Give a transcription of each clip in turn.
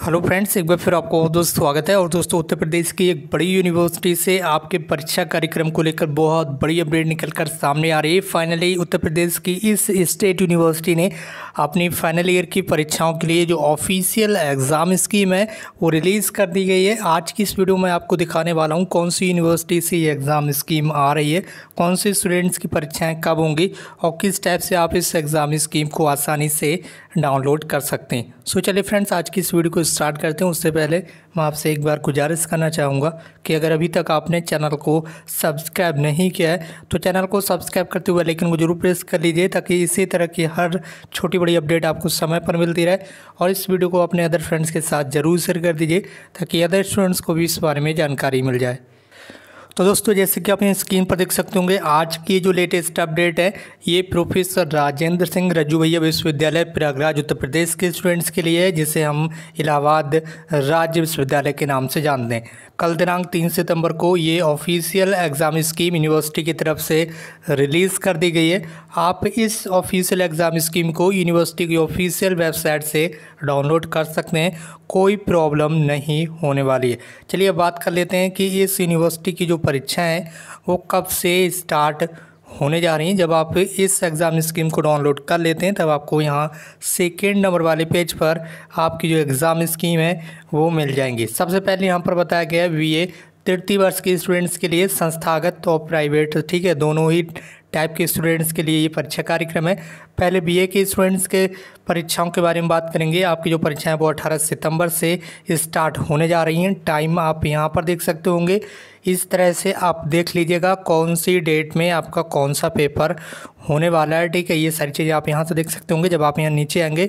hello friends एक बार फिर आपको बहुत दोस्त स्वागत है और दोस्तों उत्तर प्रदेश की एक बड़ी यूनिवर्सिटी से आपके परीक्षा कार्यक्रम को लेकर बहुत बड़ी अपडेट निकलकर सामने आ रही है फाइनली उत्तर प्रदेश की इस स्टेट यूनिवर्सिटी ने अपनी फाइनल ईयर की परीक्षाओं के लिए जो ऑफिशियल एग्ज़ाम स्कीम है वो रिलीज़ कर दी गई है आज की इस वीडियो में आपको दिखाने वाला हूँ कौन सी यूनिवर्सिटी से ये एग्ज़ाम स्कीम आ रही है कौन से स्टूडेंट्स की परीक्षाएँ कब होंगी और किस टाइप से आप इस एग्ज़ाम स्कीम को आसानी से डाउनलोड कर सकते हैं सो चलिए फ्रेंड्स आज की इस वीडियो को स्टार्ट करते हैं उससे पहले मैं आपसे एक बार गुजारिश करना चाहूँगा कि अगर अभी तक आपने चैनल को सब्सक्राइब नहीं किया है तो चैनल को सब्सक्राइब करते हुए लेकिन वो जरूर प्रेस कर लीजिए ताकि इसी तरह की हर छोटी बड़ी अपडेट आपको समय पर मिलती रहे और इस वीडियो को अपने अदर फ्रेंड्स के साथ ज़रूर शेयर कर दीजिए ताकि अदर स्टूडेंट्स को भी इस बारे में जानकारी मिल जाए तो दोस्तों जैसे कि आप स्क्रीन पर देख सकते होंगे आज की जो लेटेस्ट अपडेट है ये प्रोफेसर राजेंद्र सिंह रजू भैया विश्वविद्यालय प्रयागराज उत्तर प्रदेश के स्टूडेंट्स के लिए है जिसे हम इलाहाबाद राज्य विश्वविद्यालय के नाम से जानते हैं कल दिनांक तीन सितंबर को ये ऑफिशियल एग्ज़ाम स्कीम यूनिवर्सिटी की तरफ से रिलीज़ कर दी गई है आप इस ऑफिशियल एग्ज़ाम स्कीम को यूनिवर्सिटी की ऑफिशियल वेबसाइट से डाउनलोड कर सकते हैं कोई प्रॉब्लम नहीं होने वाली है चलिए बात कर लेते हैं कि इस यूनिवर्सिटी की जो परीक्षाएँ वो कब से स्टार्ट होने जा रही हैं जब आप इस एग्ज़ाम स्कीम को डाउनलोड कर लेते हैं तब आपको यहाँ सेकेंड नंबर वाले पेज पर आपकी जो एग्ज़ाम स्कीम है वो मिल जाएंगी सबसे पहले यहाँ पर बताया गया है ए तृतीय वर्ष के स्टूडेंट्स के लिए संस्थागत और प्राइवेट ठीक है दोनों ही टाइप के स्टूडेंट्स के लिए ये परीक्षा कार्यक्रम है पहले बीए के स्टूडेंट्स के परीक्षाओं के बारे में बात करेंगे आपकी जो परीक्षाएं वो 18 सितंबर से स्टार्ट होने जा रही हैं टाइम आप यहाँ पर देख सकते होंगे इस तरह से आप देख लीजिएगा कौन सी डेट में आपका कौन सा पेपर होने वाला है ठीक है ये सारी चीज़ें आप यहाँ से देख सकते होंगे जब आप यहाँ नीचे आएंगे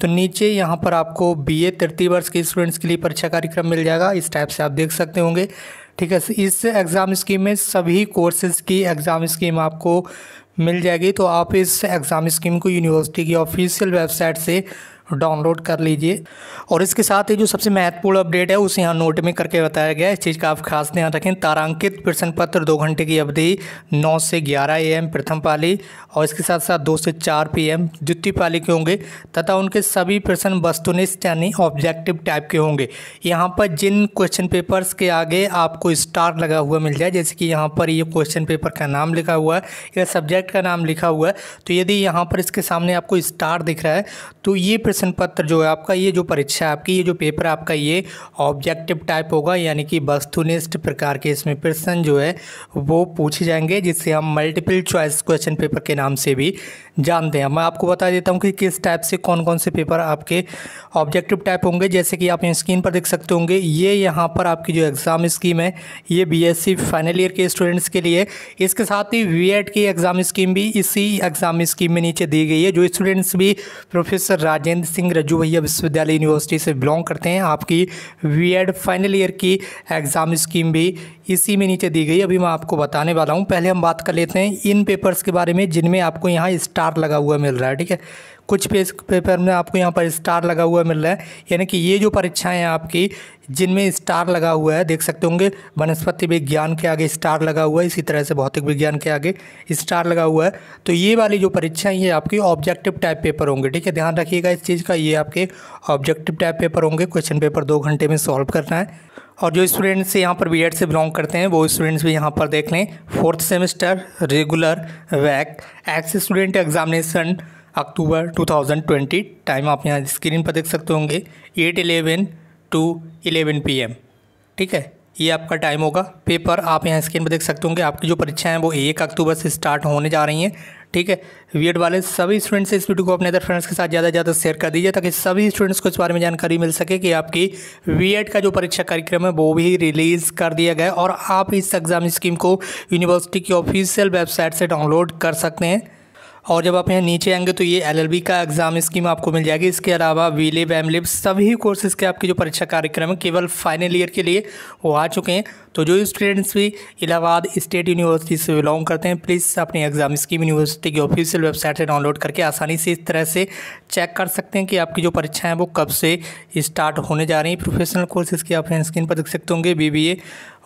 तो नीचे यहाँ पर आपको बी तृतीय वर्ष के स्टूडेंट्स के लिए परीक्षा कार्यक्रम मिल जाएगा इस टाइप से आप देख सकते होंगे ठीक है इस एग्ज़ाम स्कीम में सभी कोर्सेज़ की एग्ज़ाम स्कीम आपको मिल जाएगी तो आप इस एग्ज़ाम स्कीम को यूनिवर्सिटी की ऑफिशियल वेबसाइट से डाउनलोड कर लीजिए और इसके साथ ही जो सबसे महत्वपूर्ण अपडेट है उसे यहाँ नोट में करके बताया गया है इस चीज़ का आप खास ध्यान रखें तारांकित प्रश्न पत्र दो घंटे की अवधि नौ से ग्यारह ए एम प्रथम पाली और इसके साथ साथ दो से चार पी एम द्वितीय पाली के होंगे तथा उनके सभी प्रश्न वस्तुनिष्ठ यानी ऑब्जेक्टिव टाइप के होंगे यहाँ पर जिन क्वेश्चन पेपर्स के आगे आपको स्टार लगा हुआ मिल जाए जैसे कि यहाँ पर ये क्वेश्चन पेपर का नाम लिखा हुआ है या सब्जेक्ट का नाम लिखा हुआ है तो यदि यहाँ पर इसके सामने आपको स्टार दिख रहा है तो ये प्रश्न पत्र जो है आपका ये जो परीक्षा आपकी ये जो पेपर आपका ये ऑब्जेक्टिव टाइप होगा यानी कि वस्तुनिष्ठ प्रकार के इसमें प्रश्न जो है वो पूछे जाएंगे जिससे हम मल्टीपल चॉइस क्वेश्चन पेपर के नाम से भी जानते हैं मैं आपको बता देता हूँ कि किस टाइप से कौन कौन से पेपर आपके ऑब्जेक्टिव टाइप होंगे जैसे कि आप स्क्रीन पर देख सकते होंगे ये यहाँ पर आपकी जो एग्ज़ाम स्कीम है ये बी फाइनल ईयर के स्टूडेंट्स के लिए इसके साथ ही वी e की एग्ज़ाम स्कीम भी इसी एग्ज़ाम स्कीम में नीचे दी गई है जो स्टूडेंट्स भी प्रोफेसर राजेंद्र गोविंद सिंह रज्जू भैया विश्वविद्यालय यूनिवर्सिटी से बिलोंग करते हैं आपकी वी फाइनल ईयर की एग्ज़ाम स्कीम भी इसी में नीचे दी गई अभी मैं आपको बताने वाला हूँ पहले हम बात कर लेते हैं इन पेपर्स के बारे में जिनमें आपको यहाँ स्टार लगा हुआ मिल रहा है ठीक है कुछ पेज पेपर में आपको यहाँ पर स्टार लगा हुआ मिल रहा है यानी कि ये जो परीक्षाएँ हैं आपकी जिनमें स्टार लगा हुआ है देख सकते होंगे वनस्पति विज्ञान के आगे स्टार लगा हुआ है इसी तरह से भौतिक विज्ञान के आगे स्टार लगा हुआ है तो ये वाली जो परीक्षाएँ ये आपकी ऑब्जेक्टिव टाइप पेपर होंगे ठीक है ध्यान रखिएगा इस चीज़ का ये आपके ऑब्जेक्टिव टाइप पेपर होंगे क्वेश्चन पेपर दो घंटे में सॉल्व करना है और जो स्टूडेंट्स यहाँ पर बी से बिलोंग करते हैं वो स्टूडेंट्स भी यहाँ पर देख लें fourth semester regular back ex student examination October 2020 time आप यहाँ स्क्रीन पर देख सकते होंगे eight eleven two eleven P ठीक है ये आपका टाइम होगा पेपर आप यहाँ स्क्रीन पर देख सकते होंगे आपकी जो परीक्षाएं हैं वो एक अक्टूबर से स्टार्ट होने जा रही हैं ठीक है वी वाले सभी स्टूडेंट्स इस वीडियो को अपने अदर फ्रेंड्स के साथ ज़्यादा से ज़्यादा शेयर कर दीजिए ताकि सभी स्टूडेंट्स को इस बारे में जानकारी मिल सके कि आपकी वी का जो परीक्षा कार्यक्रम है वो भी रिलीज़ कर दिया गया और आप इस एग्ज़ाम स्कीम को यूनिवर्सिटी की ऑफिशियल वेबसाइट से डाउनलोड कर सकते हैं और जब आप यहाँ नीचे आएंगे तो ये एल का एग्ज़ाम स्कीम आपको मिल जाएगी इसके अलावा एम एमलिब सभी कोर्सेज़ के आपके जो परीक्षा कार्यक्रम है केवल फाइनल ईयर के लिए वो आ चुके हैं तो जो स्टूडेंट्स भी इलाहाबाद स्टेट यूनिवर्सिटी से बिलोंग करते हैं प्लीज़ अपनी एग्ज़ाम स्कीम यूनिवर्सिटी की ऑफिशियल वेबसाइट से डाउनलोड करके आसानी से इस तरह से चेक कर सकते हैं कि आपकी जो परीक्षाएँ वो कब से स्टार्ट होने जा रही हैं प्रोफेशनल कोर्सेज़ की आप स्क्रीन पर देख सकते होंगे बी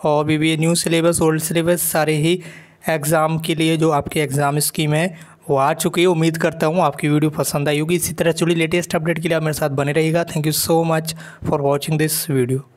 और B new syllabus old syllabus सारे ही एग्ज़ाम के लिए जो आपके एग्ज़ाम स्कीम है वो आ चुकी है उम्मीद करता हूँ आपकी वीडियो पसंद आई होगी इसी तरह चुड़ी लेटेस्ट अपडेट के लिए आप मेरे साथ बने रहिएगा thank you so much for watching this video